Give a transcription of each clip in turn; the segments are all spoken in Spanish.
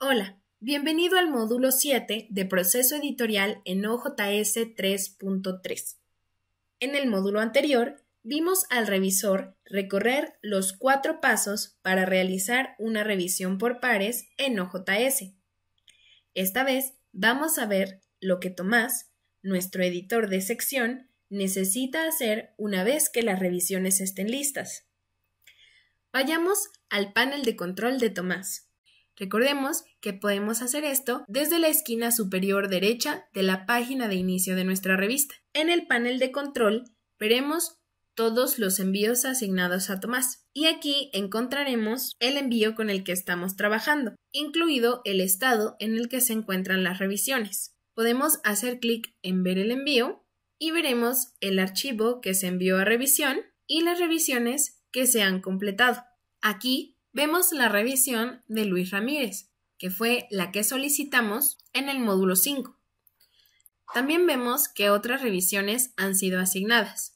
Hola, bienvenido al módulo 7 de proceso editorial en OJS 3.3. En el módulo anterior, vimos al revisor recorrer los cuatro pasos para realizar una revisión por pares en OJS. Esta vez vamos a ver lo que Tomás, nuestro editor de sección, necesita hacer una vez que las revisiones estén listas. Vayamos al panel de control de Tomás. Recordemos que podemos hacer esto desde la esquina superior derecha de la página de inicio de nuestra revista. En el panel de control veremos todos los envíos asignados a Tomás. Y aquí encontraremos el envío con el que estamos trabajando, incluido el estado en el que se encuentran las revisiones. Podemos hacer clic en ver el envío y veremos el archivo que se envió a revisión y las revisiones que se han completado. Aquí vemos la revisión de Luis Ramírez, que fue la que solicitamos en el módulo 5. También vemos que otras revisiones han sido asignadas.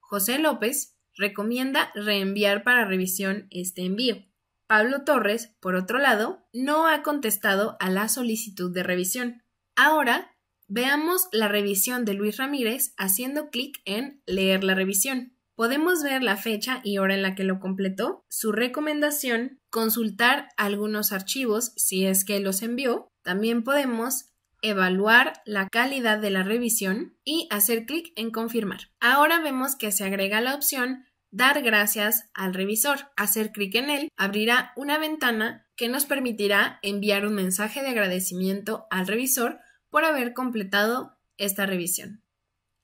José López recomienda reenviar para revisión este envío. Pablo Torres, por otro lado, no ha contestado a la solicitud de revisión. Ahora, veamos la revisión de Luis Ramírez haciendo clic en Leer la revisión podemos ver la fecha y hora en la que lo completó, su recomendación, consultar algunos archivos si es que los envió, también podemos evaluar la calidad de la revisión y hacer clic en confirmar. Ahora vemos que se agrega la opción dar gracias al revisor. Hacer clic en él abrirá una ventana que nos permitirá enviar un mensaje de agradecimiento al revisor por haber completado esta revisión.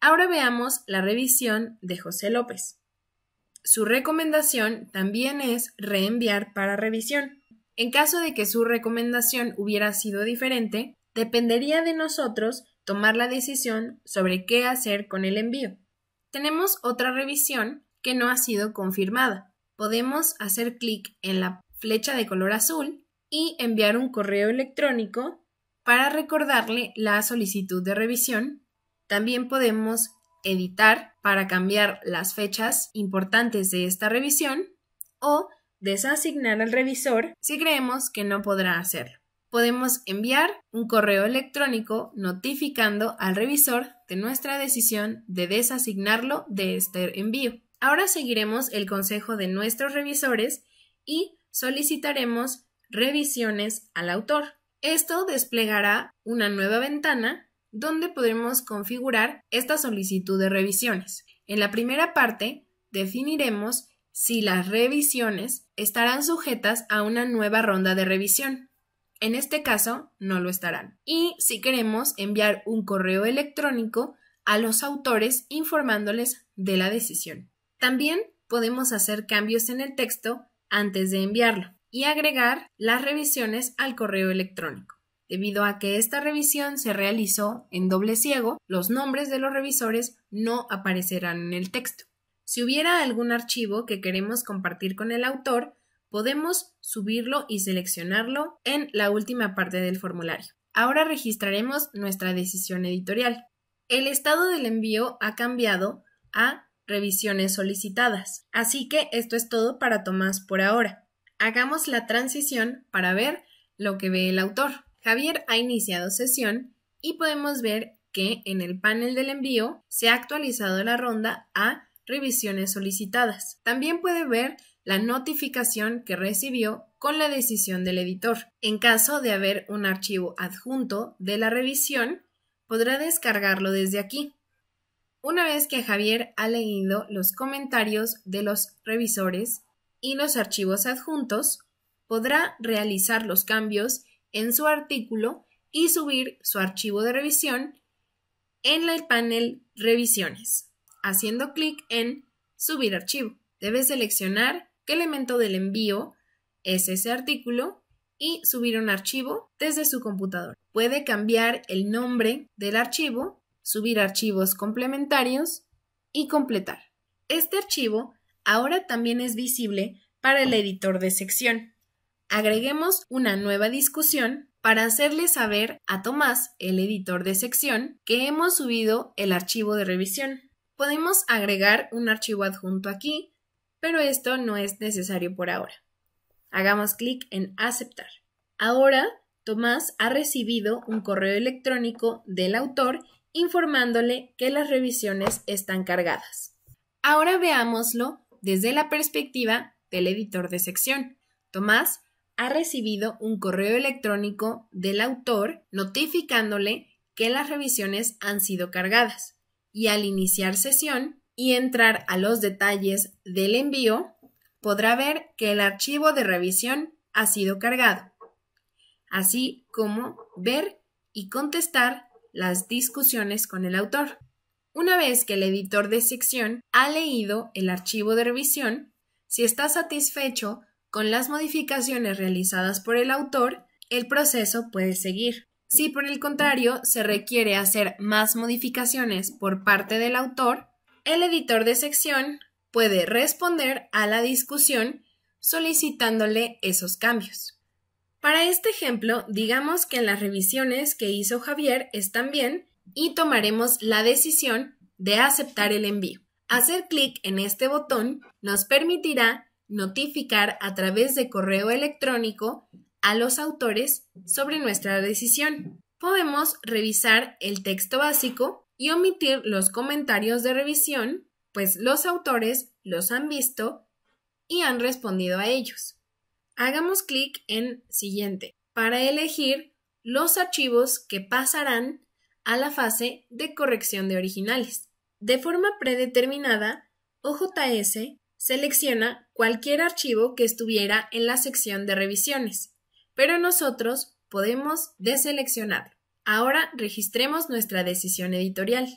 Ahora veamos la revisión de José López. Su recomendación también es reenviar para revisión. En caso de que su recomendación hubiera sido diferente, dependería de nosotros tomar la decisión sobre qué hacer con el envío. Tenemos otra revisión que no ha sido confirmada. Podemos hacer clic en la flecha de color azul y enviar un correo electrónico para recordarle la solicitud de revisión también podemos editar para cambiar las fechas importantes de esta revisión o desasignar al revisor si creemos que no podrá hacerlo. Podemos enviar un correo electrónico notificando al revisor de nuestra decisión de desasignarlo de este envío. Ahora seguiremos el consejo de nuestros revisores y solicitaremos revisiones al autor. Esto desplegará una nueva ventana donde podremos configurar esta solicitud de revisiones. En la primera parte, definiremos si las revisiones estarán sujetas a una nueva ronda de revisión. En este caso, no lo estarán. Y si queremos enviar un correo electrónico a los autores informándoles de la decisión. También podemos hacer cambios en el texto antes de enviarlo y agregar las revisiones al correo electrónico. Debido a que esta revisión se realizó en doble ciego, los nombres de los revisores no aparecerán en el texto. Si hubiera algún archivo que queremos compartir con el autor, podemos subirlo y seleccionarlo en la última parte del formulario. Ahora registraremos nuestra decisión editorial. El estado del envío ha cambiado a revisiones solicitadas. Así que esto es todo para Tomás por ahora. Hagamos la transición para ver lo que ve el autor. Javier ha iniciado sesión y podemos ver que en el panel del envío se ha actualizado la ronda a revisiones solicitadas. También puede ver la notificación que recibió con la decisión del editor. En caso de haber un archivo adjunto de la revisión, podrá descargarlo desde aquí. Una vez que Javier ha leído los comentarios de los revisores y los archivos adjuntos, podrá realizar los cambios en su artículo y subir su archivo de revisión en el panel Revisiones, haciendo clic en Subir archivo. debe seleccionar qué elemento del envío es ese artículo y subir un archivo desde su computador. Puede cambiar el nombre del archivo, subir archivos complementarios y completar. Este archivo ahora también es visible para el editor de sección agreguemos una nueva discusión para hacerle saber a Tomás, el editor de sección, que hemos subido el archivo de revisión. Podemos agregar un archivo adjunto aquí, pero esto no es necesario por ahora. Hagamos clic en aceptar. Ahora, Tomás ha recibido un correo electrónico del autor informándole que las revisiones están cargadas. Ahora veámoslo desde la perspectiva del editor de sección. Tomás ha recibido un correo electrónico del autor notificándole que las revisiones han sido cargadas y al iniciar sesión y entrar a los detalles del envío, podrá ver que el archivo de revisión ha sido cargado, así como ver y contestar las discusiones con el autor. Una vez que el editor de sección ha leído el archivo de revisión, si está satisfecho con las modificaciones realizadas por el autor, el proceso puede seguir. Si por el contrario se requiere hacer más modificaciones por parte del autor, el editor de sección puede responder a la discusión solicitándole esos cambios. Para este ejemplo, digamos que las revisiones que hizo Javier están bien y tomaremos la decisión de aceptar el envío. Hacer clic en este botón nos permitirá notificar a través de correo electrónico a los autores sobre nuestra decisión. Podemos revisar el texto básico y omitir los comentarios de revisión, pues los autores los han visto y han respondido a ellos. Hagamos clic en Siguiente para elegir los archivos que pasarán a la fase de corrección de originales. De forma predeterminada, OJS selecciona cualquier archivo que estuviera en la sección de revisiones, pero nosotros podemos deseleccionarlo. Ahora registremos nuestra decisión editorial.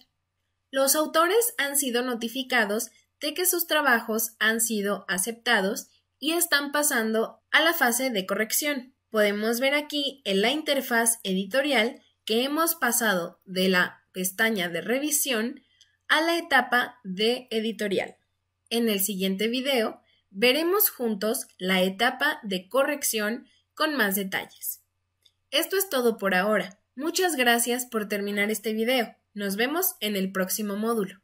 Los autores han sido notificados de que sus trabajos han sido aceptados y están pasando a la fase de corrección. Podemos ver aquí en la interfaz editorial que hemos pasado de la pestaña de revisión a la etapa de editorial. En el siguiente video Veremos juntos la etapa de corrección con más detalles. Esto es todo por ahora. Muchas gracias por terminar este video. Nos vemos en el próximo módulo.